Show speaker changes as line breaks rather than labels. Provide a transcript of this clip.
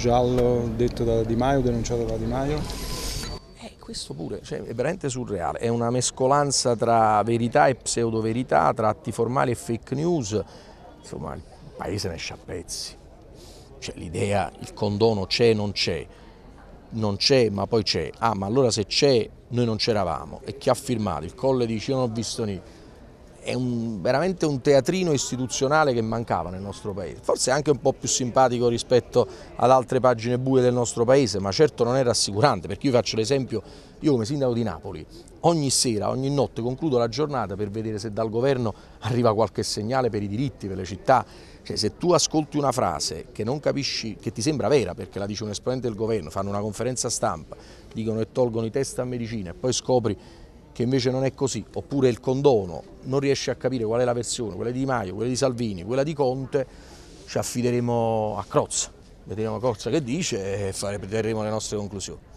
giallo detto da Di Maio, denunciato da Di Maio eh, questo pure, cioè, è veramente surreale, è una mescolanza tra verità e pseudoverità, tra atti formali e fake news, insomma il paese ne esce a pezzi, cioè, l'idea, il condono c'è, non c'è, non c'è ma poi c'è, ah ma allora se c'è noi non c'eravamo e chi ha firmato, il colle dice io non ho visto niente, è un, veramente un teatrino istituzionale che mancava nel nostro paese, forse anche un po' più simpatico rispetto ad altre pagine buie del nostro paese, ma certo non è rassicurante, perché io faccio l'esempio, io come sindaco di Napoli, ogni sera, ogni notte concludo la giornata per vedere se dal governo arriva qualche segnale per i diritti, per le città, cioè, se tu ascolti una frase che non capisci, che ti sembra vera perché la dice un esponente del governo, fanno una conferenza stampa, dicono e tolgono i test a medicina e poi scopri che invece non è così, oppure il condono non riesce a capire qual è la versione, quella di Maio, quella di Salvini, quella di Conte, ci affideremo a Crozza, vedremo Crozza che dice e faremo le nostre conclusioni.